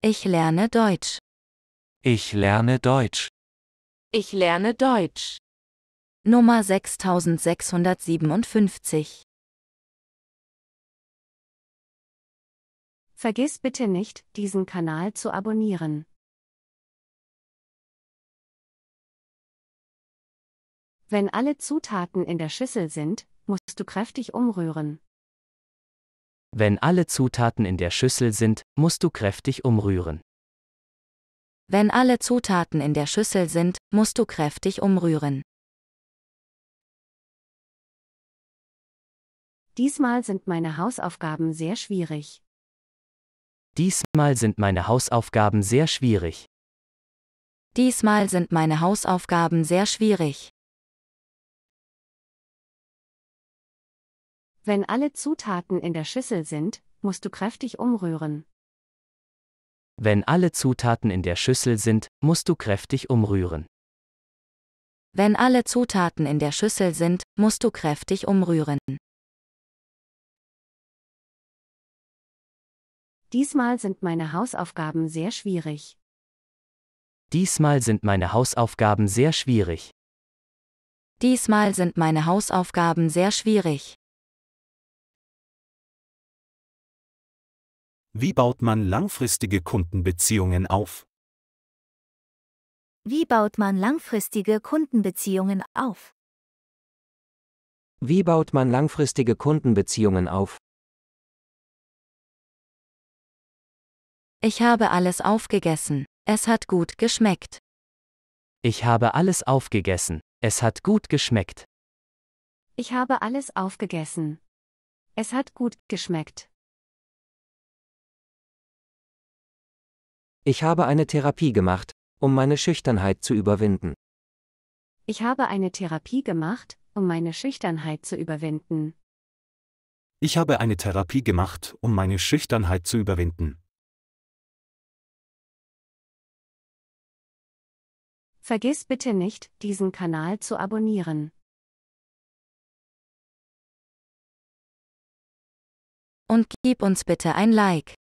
Ich lerne Deutsch. Ich lerne Deutsch. Ich lerne Deutsch. Nummer 6657. Vergiss bitte nicht, diesen Kanal zu abonnieren. Wenn alle Zutaten in der Schüssel sind, musst du kräftig umrühren. Wenn alle Zutaten in der Schüssel sind, musst du kräftig umrühren. Wenn alle Zutaten in der Schüssel sind, musst du kräftig umrühren. Diesmal sind meine Hausaufgaben sehr schwierig. Diesmal sind meine Hausaufgaben sehr schwierig. Diesmal sind meine Hausaufgaben sehr schwierig. Wenn alle Zutaten in der Schüssel sind, musst du kräftig umrühren. Wenn alle Zutaten in der Schüssel sind, musst du kräftig umrühren. Wenn alle Zutaten in der Schüssel sind, musst du kräftig umrühren. Diesmal sind meine Hausaufgaben sehr schwierig. Diesmal sind meine Hausaufgaben sehr schwierig. Diesmal sind meine Hausaufgaben sehr schwierig. Wie baut man langfristige Kundenbeziehungen auf? Wie baut man langfristige Kundenbeziehungen auf? Wie baut man langfristige Kundenbeziehungen auf? Ich habe alles aufgegessen. Es hat gut geschmeckt. Ich habe alles aufgegessen. Es hat gut geschmeckt. Ich habe alles aufgegessen. Es hat gut geschmeckt. Ich habe eine Therapie gemacht, um meine Schüchternheit zu überwinden. Ich habe eine Therapie gemacht, um meine Schüchternheit zu überwinden. Ich habe eine Therapie gemacht, um meine Schüchternheit zu überwinden. Vergiss bitte nicht, diesen Kanal zu abonnieren. Und gib uns bitte ein Like.